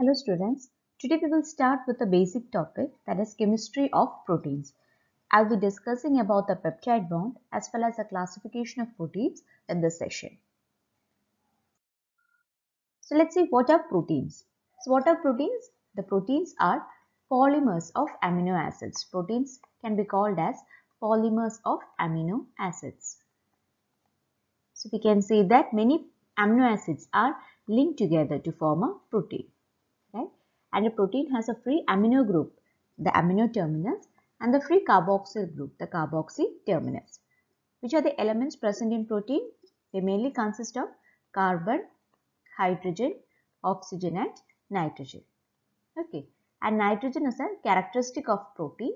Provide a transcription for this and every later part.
Hello students, today we will start with a basic topic that is chemistry of proteins. I will be discussing about the peptide bond as well as the classification of proteins in this session. So let's see what are proteins. So what are proteins? The proteins are polymers of amino acids. Proteins can be called as polymers of amino acids. So we can say that many amino acids are linked together to form a protein and a protein has a free amino group, the amino terminus, and the free carboxyl group, the carboxy terminus. Which are the elements present in protein? They mainly consist of carbon, hydrogen, oxygen and nitrogen. Okay, and nitrogen is a characteristic of protein.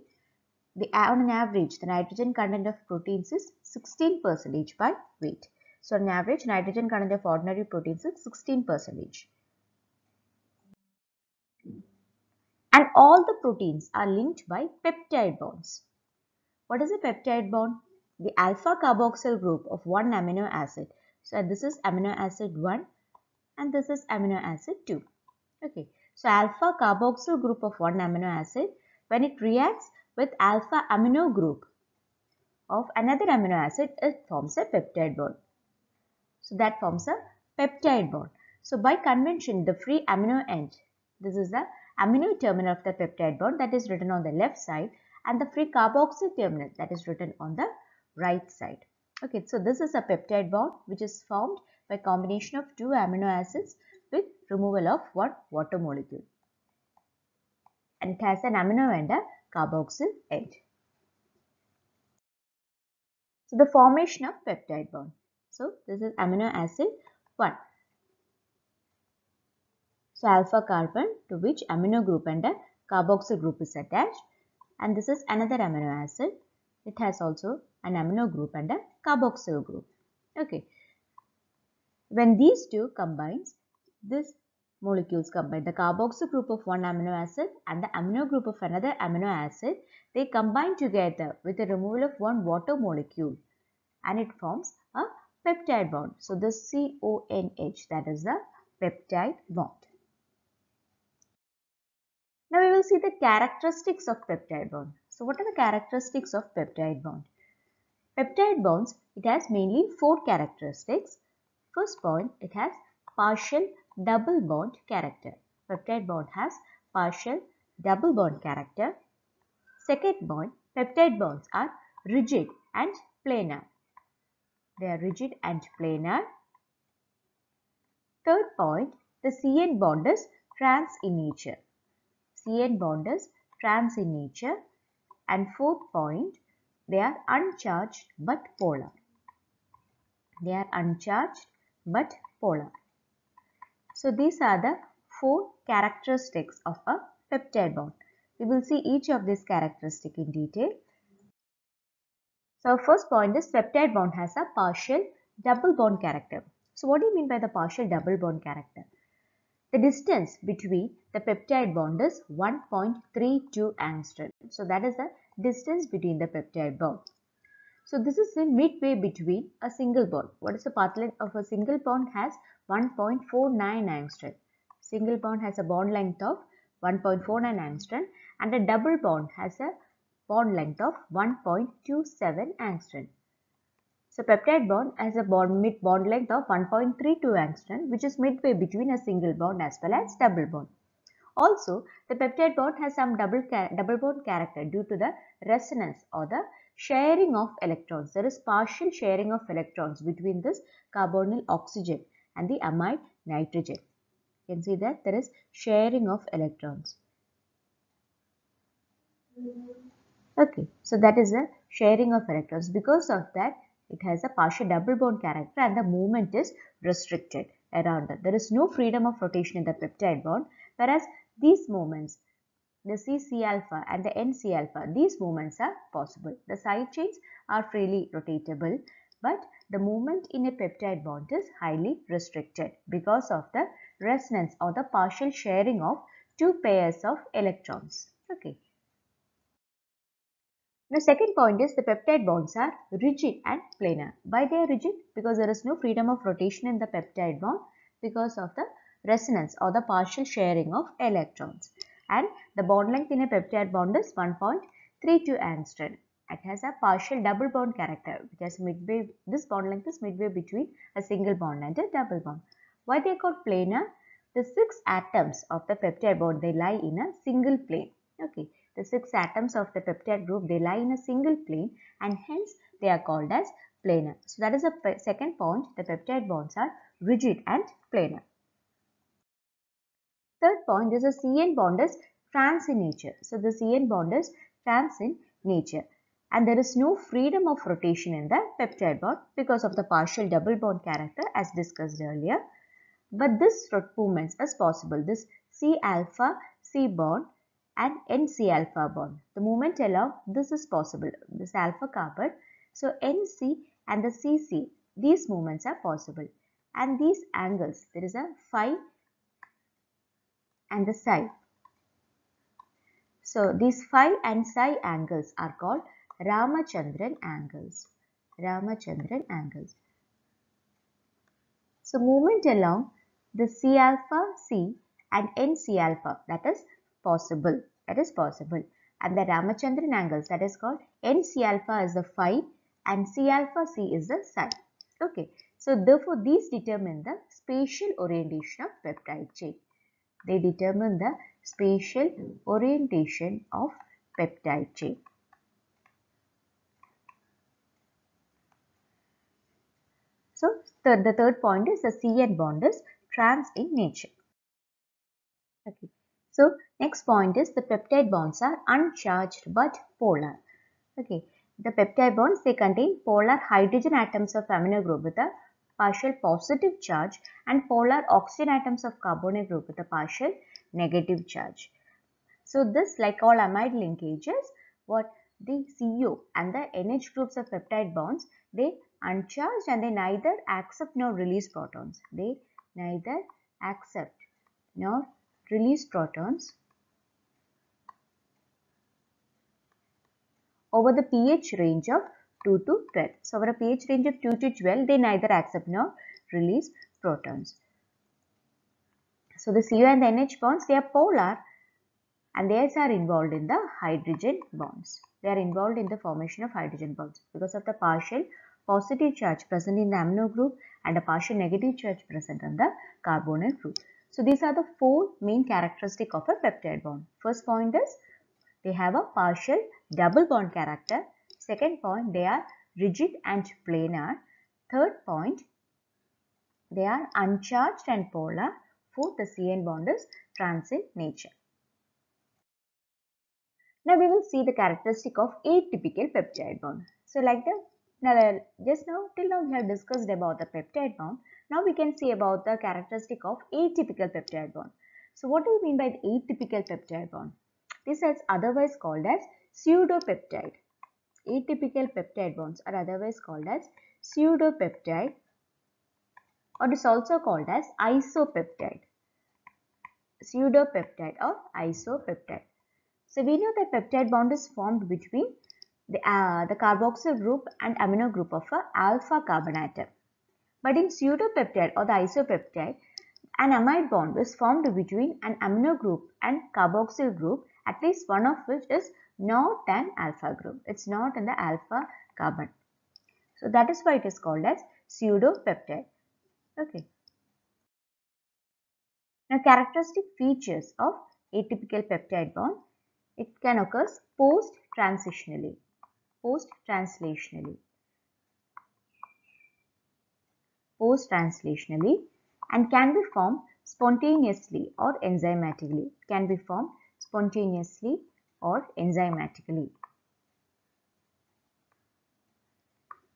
The, on an average, the nitrogen content of proteins is 16 percentage by weight. So, on average, nitrogen content of ordinary proteins is 16 percentage. and all the proteins are linked by peptide bonds. What is a peptide bond? The alpha carboxyl group of one amino acid. So this is amino acid 1 and this is amino acid 2. Okay. So alpha carboxyl group of one amino acid when it reacts with alpha amino group of another amino acid it forms a peptide bond. So that forms a peptide bond. So by convention the free amino end this is the amino terminal of the peptide bond that is written on the left side and the free carboxy terminal that is written on the right side. Okay, so this is a peptide bond which is formed by combination of two amino acids with removal of one water molecule. And it has an amino and a carboxyl end. So the formation of peptide bond. So this is amino acid 1. So alpha carbon to which amino group and a carboxyl group is attached and this is another amino acid. It has also an amino group and a carboxyl group. Okay. When these two combines, this molecules combine the carboxyl group of one amino acid and the amino group of another amino acid. They combine together with the removal of one water molecule and it forms a peptide bond. So, the CONH that is the peptide bond. Now we will see the characteristics of peptide bond. So what are the characteristics of peptide bond? Peptide bonds, it has mainly four characteristics. First point, it has partial double bond character. Peptide bond has partial double bond character. Second point, peptide bonds are rigid and planar. They are rigid and planar. Third point, the CN bond is trans in nature. CN bond is trans in nature and fourth point they are uncharged but polar. They are uncharged but polar. So these are the four characteristics of a peptide bond. We will see each of these characteristic in detail. So first point is peptide bond has a partial double bond character. So what do you mean by the partial double bond character? The distance between the peptide bond is 1.32 angstrom. So that is the distance between the peptide bond. So this is the midway between a single bond. What is the path length of a single bond has 1.49 angstrom. Single bond has a bond length of 1.49 angstrom and a double bond has a bond length of 1.27 angstrom. So peptide bond has a bond mid bond length of 1.32 angstrom which is midway between a single bond as well as double bond. Also the peptide bond has some double, double bond character due to the resonance or the sharing of electrons. There is partial sharing of electrons between this carbonyl oxygen and the amide nitrogen. You can see that there is sharing of electrons. Okay, so that is a sharing of electrons. Because of that, it has a partial double bond character and the movement is restricted around it. There is no freedom of rotation in the peptide bond whereas these moments the CC alpha and the NC alpha these movements are possible. The side chains are freely rotatable but the movement in a peptide bond is highly restricted because of the resonance or the partial sharing of two pairs of electrons. Okay. The second point is the peptide bonds are rigid and planar. Why they are rigid? Because there is no freedom of rotation in the peptide bond because of the resonance or the partial sharing of electrons. And the bond length in a peptide bond is 1.32 angstrom. It has a partial double bond character. because midway, this bond length is midway between a single bond and a double bond. Why they are called planar? The six atoms of the peptide bond they lie in a single plane. Okay. The six atoms of the peptide group, they lie in a single plane and hence they are called as planar. So that is the second point, the peptide bonds are rigid and planar. Third point is the CN bond is trans in nature. So the CN bond is trans in nature and there is no freedom of rotation in the peptide bond because of the partial double bond character as discussed earlier. But this movement is possible. This C alpha C bond and NC alpha bond. The moment along this is possible, this alpha carbon. So NC and the CC, these movements are possible. And these angles, there is a phi and the psi. So these phi and psi angles are called Ramachandran angles. Ramachandran angles. So movement along the C alpha C and NC alpha that is possible. That is possible. And the Ramachandran angles that is called NC alpha is the phi and C alpha C is the psi. Okay. So therefore these determine the spatial orientation of peptide chain. They determine the spatial orientation of peptide chain. So th the third point is the CN bond is trans in nature. Okay. So Next point is the peptide bonds are uncharged but polar. Okay, the peptide bonds they contain polar hydrogen atoms of amino group with a partial positive charge and polar oxygen atoms of carbonyl group with a partial negative charge. So this like all amide linkages what the CO and the NH groups of peptide bonds they uncharged and they neither accept nor release protons. They neither accept nor release protons over the pH range of 2 to 12. So, over a pH range of 2 to 12, they neither accept nor release protons. So, the CO and the NH bonds, they are polar and they are involved in the hydrogen bonds. They are involved in the formation of hydrogen bonds because of the partial positive charge present in the amino group and a partial negative charge present on the carbonyl group. So, these are the four main characteristic of a peptide bond. First point is they have a partial double bond character. Second point, they are rigid and planar. Third point, they are uncharged and polar. Fourth, the CN bond is in nature. Now we will see the characteristic of atypical peptide bond. So like the now just now till now we have discussed about the peptide bond. Now we can see about the characteristic of atypical peptide bond. So what do you mean by the atypical peptide bond? This is otherwise called as pseudopeptide. Atypical peptide bonds are otherwise called as pseudopeptide or it is also called as isopeptide. Pseudopeptide or isopeptide. So we know that peptide bond is formed between the, uh, the carboxyl group and amino group of a alpha carbon atom. But in pseudopeptide or the isopeptide, an amide bond is formed between an amino group and carboxyl group, at least one of which is not an alpha group. It's not in the alpha carbon. So that is why it is called as pseudopeptide. Okay. Now characteristic features of atypical peptide bond. It can occur post-transitionally, post-translationally, post-translationally and can be formed spontaneously or enzymatically. can be formed spontaneously or enzymatically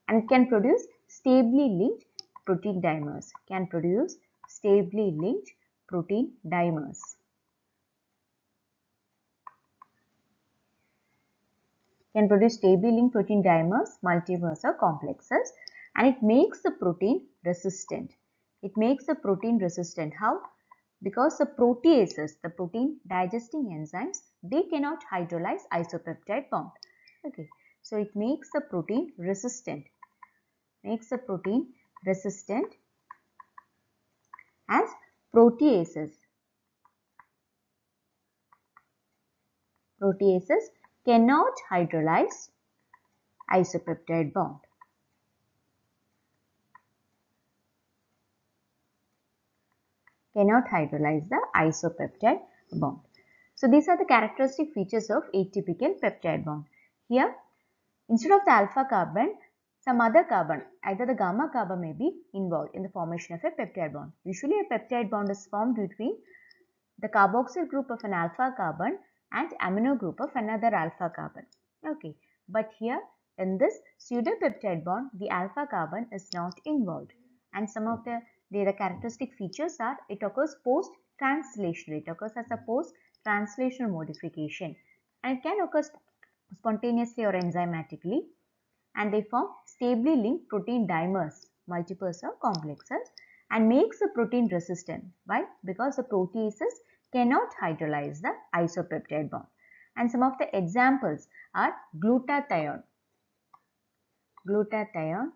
and can produce stably linked protein dimers can produce stably linked protein dimers can produce stably linked protein dimers multimers or complexes and it makes the protein resistant it makes the protein resistant how because the proteases the protein digesting enzymes they cannot hydrolyze isopeptide bond. Okay, so it makes the protein resistant, makes the protein resistant as proteases. Proteases cannot hydrolyze isopeptide bond. Cannot hydrolyze the isopeptide bond. So these are the characteristic features of atypical peptide bond. Here, instead of the alpha carbon, some other carbon, either the gamma carbon may be involved in the formation of a peptide bond. Usually a peptide bond is formed between the carboxyl group of an alpha carbon and amino group of another alpha carbon. Okay, but here in this pseudopeptide bond, the alpha carbon is not involved. And some of the, the, the characteristic features are it occurs post translational it occurs as a post translational modification and can occur spontaneously or enzymatically and they form stably linked protein dimers, multiples or complexes and makes the protein resistant. Why? Because the proteases cannot hydrolyze the isopeptide bond. And some of the examples are glutathione, glutathione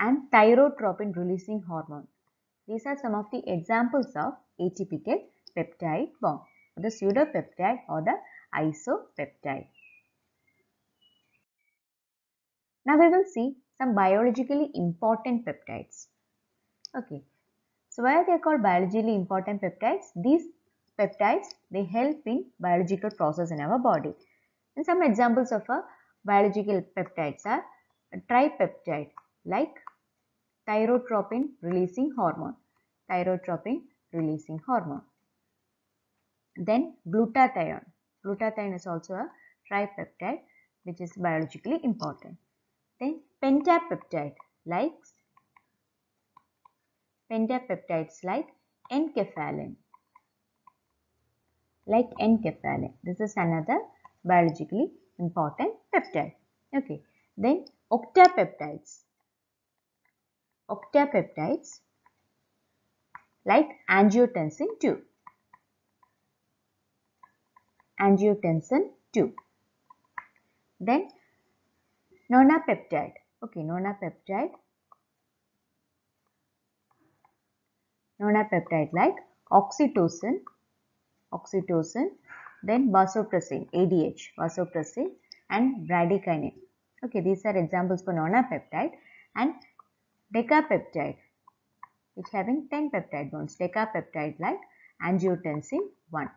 and thyrotropin releasing hormone. These are some of the examples of atypical peptide bond, the pseudopeptide or the isopeptide. Now we will see some biologically important peptides. Okay. So why are they called biologically important peptides? These peptides, they help in biological process in our body. And some examples of a biological peptides are tripeptide like thyrotropin releasing hormone. Thyrotropin releasing hormone. Then glutathione. Glutathione is also a tripeptide which is biologically important. Then pentapeptide like pentapeptides like enkephalin. Like enkephalin. This is another biologically important peptide. Okay. Then octapeptides. Octapeptides like angiotensin II. Angiotensin II. Then nonapeptide. Okay, nonapeptide. Nonapeptide like oxytocin, oxytocin, then vasopressin, ADH, vasopressin and bradykinin. Okay, these are examples for nonapeptide and decapeptide it's having 10 peptide bonds, decapeptide like angiotensin 1.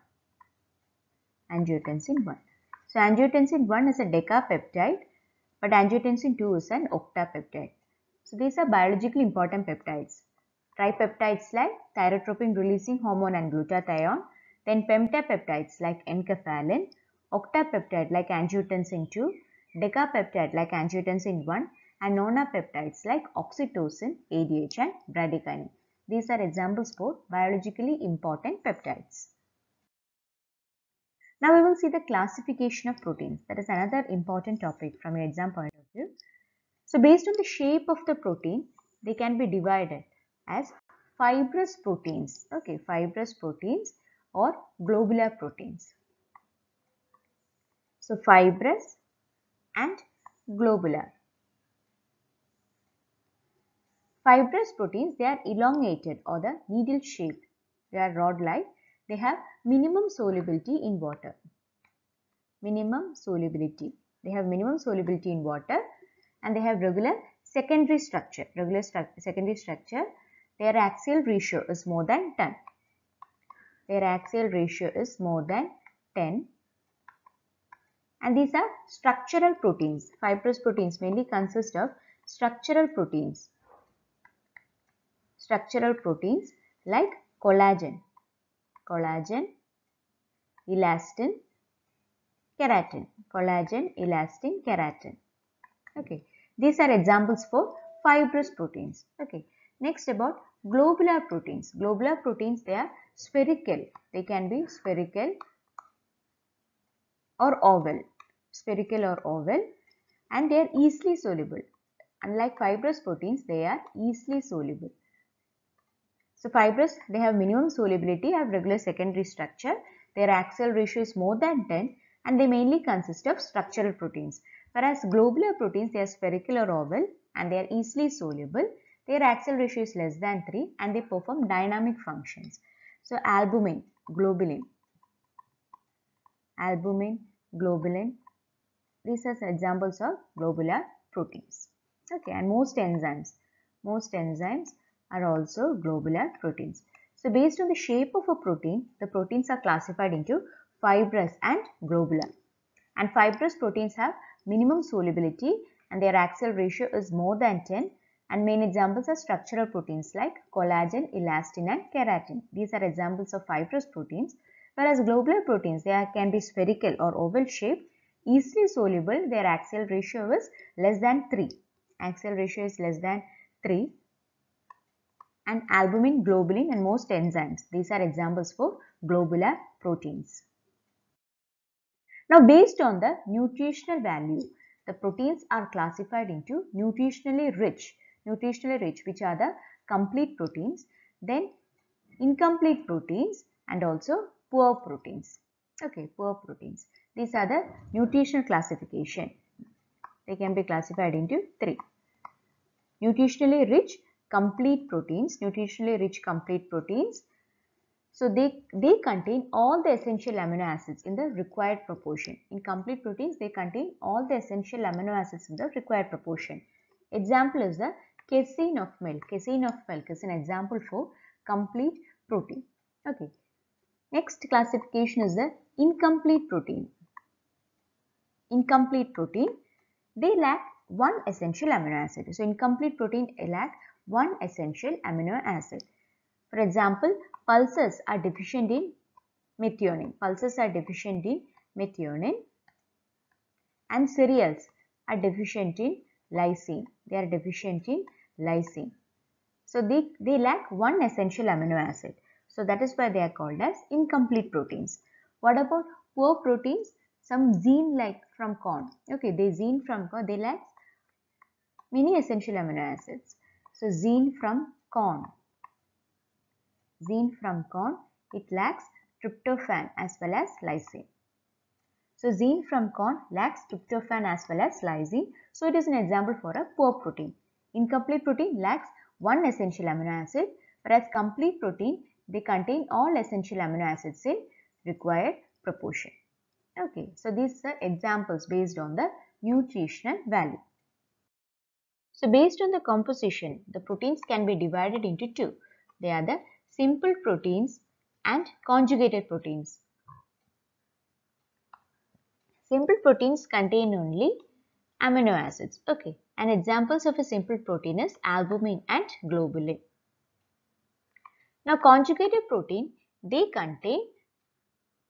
Angiotensin 1. So angiotensin 1 is a decapeptide but angiotensin 2 is an octapeptide. So these are biologically important peptides. Tripeptides like thyrotropin releasing hormone and glutathione, then pentapeptides like enkephalin, octapeptide like angiotensin 2, decapeptide like angiotensin 1 and nonapeptides like oxytocin, ADH and bradykinin. These are examples for biologically important peptides. Now we will see the classification of proteins. That is another important topic from your exam point of view. So based on the shape of the protein, they can be divided as fibrous proteins, okay, fibrous proteins or globular proteins. So fibrous and globular. Fibrous proteins, they are elongated or the needle shaped. They are rod-like. They have minimum solubility in water. Minimum solubility. They have minimum solubility in water and they have regular secondary structure. Regular stru secondary structure. Their axial ratio is more than 10. Their axial ratio is more than 10 and these are structural proteins. Fibrous proteins mainly consist of structural proteins structural proteins like collagen, collagen, elastin, keratin, collagen, elastin, keratin. Okay, these are examples for fibrous proteins. Okay, next about globular proteins. Globular proteins they are spherical. They can be spherical or oval, spherical or oval, and they are easily soluble. Unlike fibrous proteins, they are easily soluble. So fibrous, they have minimum solubility, have regular secondary structure, their axial ratio is more than 10 and they mainly consist of structural proteins. Whereas globular proteins, they are spherical or oval and they are easily soluble. Their axial ratio is less than 3 and they perform dynamic functions. So albumin, globulin, albumin, globulin, these are examples of globular proteins. Okay, and most enzymes, most enzymes are also globular proteins. So based on the shape of a protein, the proteins are classified into fibrous and globular. And fibrous proteins have minimum solubility and their axial ratio is more than 10 and main examples are structural proteins like collagen, elastin and keratin. These are examples of fibrous proteins whereas globular proteins they are, can be spherical or oval shaped, easily soluble, their axial ratio is less than 3. Axial ratio is less than 3 and albumin, globulin and most enzymes. These are examples for globular proteins. Now based on the nutritional value, the proteins are classified into nutritionally rich, nutritionally rich which are the complete proteins, then incomplete proteins and also poor proteins. Okay, poor proteins. These are the nutritional classification. They can be classified into three. Nutritionally rich complete proteins, nutritionally rich complete proteins. So they, they contain all the essential amino acids in the required proportion. In complete proteins, they contain all the essential amino acids in the required proportion. Example is the casein of milk. Casein of milk is an example for complete protein. Okay. Next classification is the incomplete protein. Incomplete protein, they lack one essential amino acid. So, incomplete protein lack one essential amino acid. For example, pulses are deficient in methionine. Pulses are deficient in methionine and cereals are deficient in lysine. They are deficient in lysine. So they, they lack one essential amino acid. So that is why they are called as incomplete proteins. What about poor proteins? Some zine like from corn. Okay, they zine from corn. They lack many essential amino acids. So zine from corn. Zine from corn, it lacks tryptophan as well as lysine. So zine from corn lacks tryptophan as well as lysine. So it is an example for a poor protein. Incomplete protein lacks one essential amino acid whereas complete protein they contain all essential amino acids in required proportion. Okay, so these are examples based on the nutritional value. So based on the composition, the proteins can be divided into two. They are the simple proteins and conjugated proteins. Simple proteins contain only amino acids. Okay, and examples of a simple protein is albumin and globulin. Now conjugated protein, they contain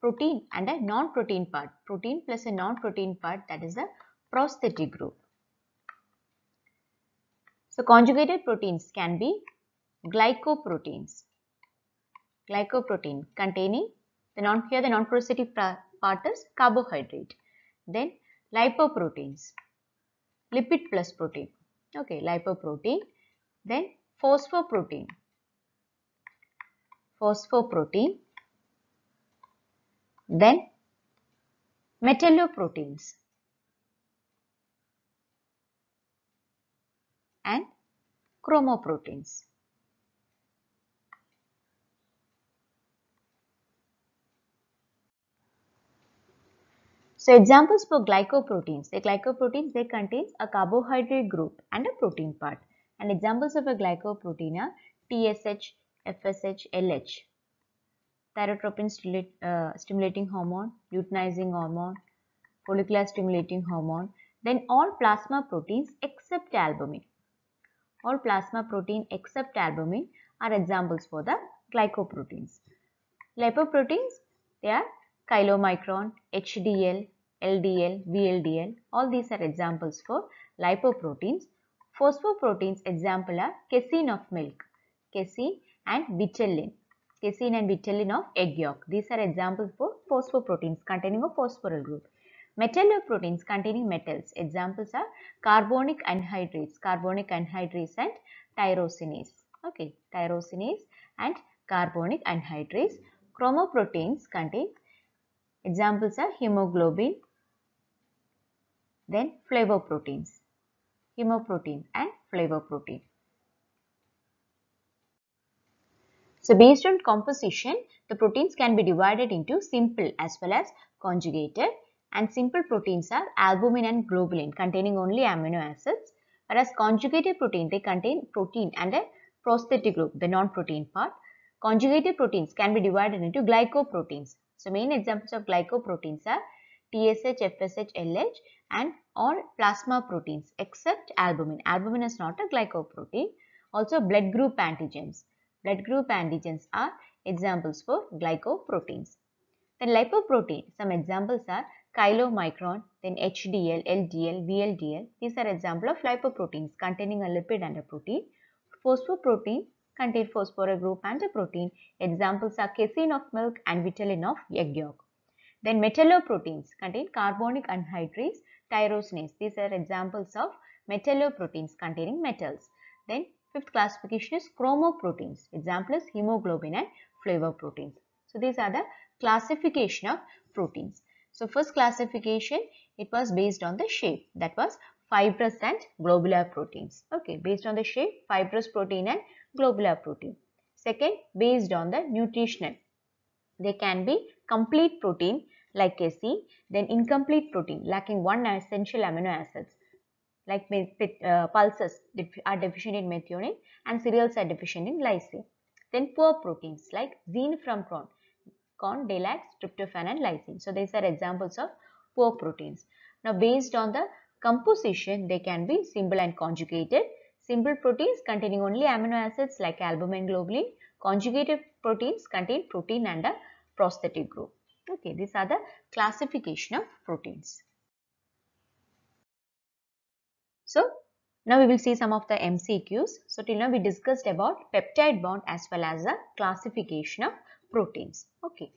protein and a non-protein part. Protein plus a non-protein part that is the prosthetic group. So conjugated proteins can be glycoproteins. Glycoprotein containing the non here the non-processing part is carbohydrate. Then lipoproteins, lipid plus protein. Okay, lipoprotein. Then phosphoprotein, phosphoprotein. Then metalloproteins, and chromoproteins. So examples for glycoproteins, the glycoproteins they contains a carbohydrate group and a protein part. And examples of a glycoprotein are TSH, FSH, LH, thyrotropin stimulate, uh, stimulating hormone, luteinizing hormone, follicular stimulating hormone, then all plasma proteins except albumin or plasma protein except albumin are examples for the glycoproteins. Lipoproteins, they are chylomicron, HDL, LDL, VLDL, all these are examples for lipoproteins. Phosphoproteins example are casein of milk, casein and vitellin, casein and vitellin of egg yolk. These are examples for phosphoproteins containing a phosphoryl group. Metalloproteins containing metals. Examples are carbonic anhydrase, carbonic anhydrase and tyrosinase. Okay, tyrosinase and carbonic anhydrase. Chromoproteins contain examples are hemoglobin, then flavoproteins, hemoprotein and flavoprotein. So based on composition, the proteins can be divided into simple as well as conjugated and simple proteins are albumin and globulin containing only amino acids whereas conjugated protein they contain protein and a prosthetic group the non-protein part. Conjugated proteins can be divided into glycoproteins. So main examples of glycoproteins are TSH, FSH, LH and all plasma proteins except albumin. Albumin is not a glycoprotein. Also blood group antigens. Blood group antigens are examples for glycoproteins. Then lipoprotein, some examples are chylomicron, then HDL, LDL, VLDL. These are example of lipoproteins containing a lipid and a protein. Phosphoprotein contain phosphorus group and a protein. Examples are casein of milk and vitellin of egg yolk. Then metalloproteins contain carbonic anhydrase, tyrosinase. These are examples of metalloproteins containing metals. Then fifth classification is chromoproteins. Example is hemoglobin and flavoproteins. So these are the classification of proteins. So first classification, it was based on the shape that was fibrous and globular proteins. Okay, based on the shape, fibrous protein and globular protein. Second, based on the nutritional. They can be complete protein like casein, then incomplete protein lacking one essential amino acids like uh, pulses are deficient in methionine and cereals are deficient in lysine. Then poor proteins like from prawn on delax, tryptophan and lysine. So these are examples of poor proteins. Now based on the composition they can be simple and conjugated. Simple proteins containing only amino acids like albumin globulin. Conjugated proteins contain protein and a prosthetic group. Okay, these are the classification of proteins. So now we will see some of the MCQs. So till now we discussed about peptide bond as well as the classification of proteins. Okay.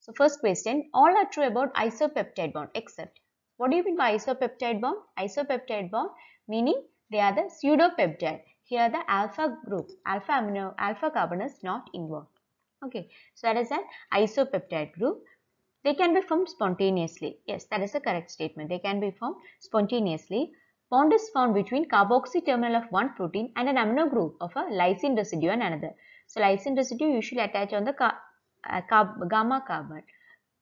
So first question, all are true about isopeptide bond except what do you mean by isopeptide bond? Isopeptide bond meaning they are the pseudopeptide. Here the alpha group, alpha amino, alpha carbon is not involved. Okay, so that is an isopeptide group. They can be formed spontaneously. Yes, that is a correct statement. They can be formed spontaneously. Bond is formed between carboxy terminal of one protein and an amino group of a lysine residue and another. So lysine residue usually attach on the car uh, car gamma carbon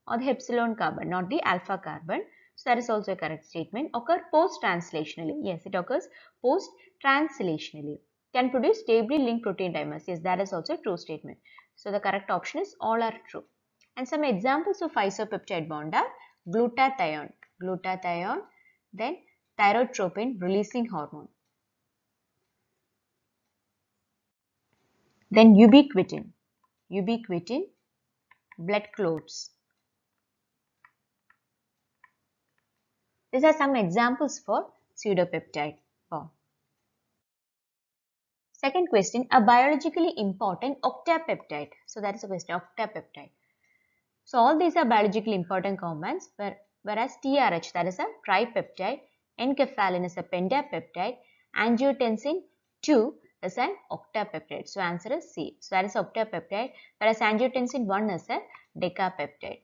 or the epsilon carbon, not the alpha carbon. So that is also a correct statement. Occur post-translationally. Yes, it occurs post-translationally. Can produce stably linked protein dimers. Yes, that is also a true statement. So the correct option is all are true. And some examples of isopeptide bond are glutathione, glutathione, then thyrotropin releasing hormone. Then ubiquitin. Ubiquitin blood clots. These are some examples for pseudopeptide form. Oh. Second question, a biologically important octapeptide. So that is a question, octapeptide. So all these are biologically important compounds, whereas TRH, that is a tripeptide, enkephalin is a pentapeptide, angiotensin 2 is an octapeptide. So answer is C. So that is octapeptide whereas angiotensin 1 is a decapeptide.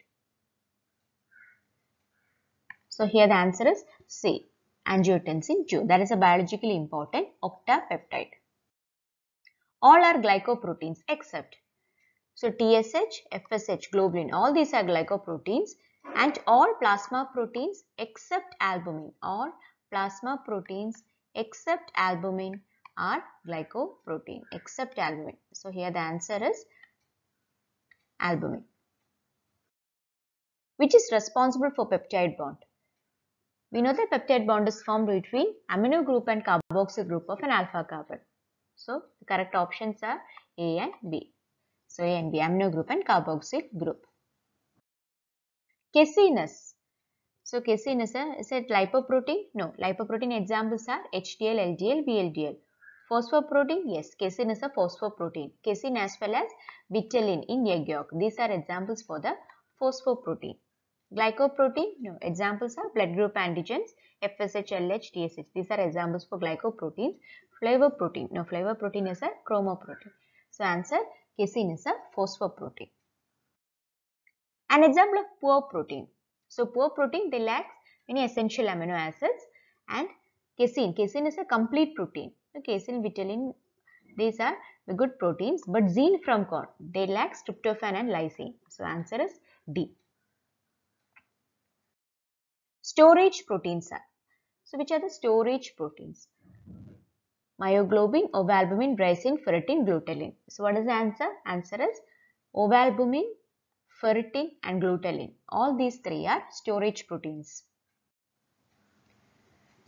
So here the answer is C. Angiotensin 2 that is a biologically important octapeptide. All are glycoproteins except so TSH, FSH, globulin all these are glycoproteins and all plasma proteins except albumin All plasma proteins except albumin are glycoprotein except albumin. So here the answer is albumin which is responsible for peptide bond. We know that peptide bond is formed between amino group and carboxyl group of an alpha carbon. So the correct options are A and B. So A and B amino group and carboxyl group. is. So casein is a, is a lipoprotein? No, lipoprotein examples are HDL, LDL, VLDL. Phosphoprotein, yes, casein is a phosphoprotein. Casein as well as vitellin in egg yolk. These are examples for the phosphoprotein. Glycoprotein, no, examples are blood group antigens, FSH, LH, TSH. These are examples for glycoproteins. Flavor protein, no, flavor protein is a chromoprotein. So, answer, casein is a phosphoprotein. An example of poor protein. So, poor protein, they lacks many essential amino acids and casein. Casein is a complete protein casein, vitellin, these are the good proteins, but zein from corn, they lack tryptophan and lysine. So, answer is D. Storage proteins are. So, which are the storage proteins? Myoglobin, ovalbumin, glycine, ferritin, glutelin So, what is the answer? Answer is ovalbumin, ferritin and glutelin All these three are storage proteins.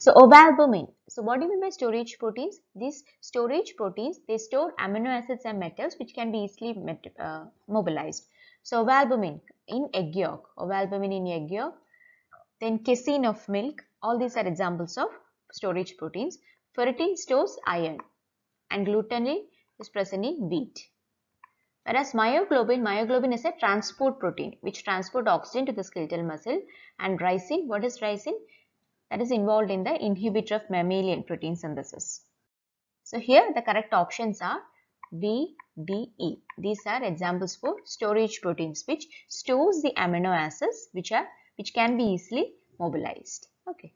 So ovalbumin. So what do you mean by storage proteins? These storage proteins, they store amino acids and metals which can be easily met, uh, mobilized. So ovalbumin in egg yolk, ovalbumin in egg yolk, then casein of milk, all these are examples of storage proteins. Ferritin stores iron and glutenin is present in wheat. Whereas myoglobin, myoglobin is a transport protein which transport oxygen to the skeletal muscle and ricin, what is ricin? that is involved in the inhibitor of mammalian protein synthesis. So here the correct options are B, D, E. These are examples for storage proteins which stores the amino acids which are which can be easily mobilized. Okay.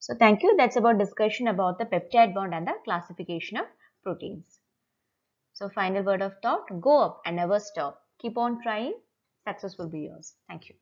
So thank you. That's about discussion about the peptide bond and the classification of proteins. So final word of thought, go up and never stop. Keep on trying. Success will be yours. Thank you.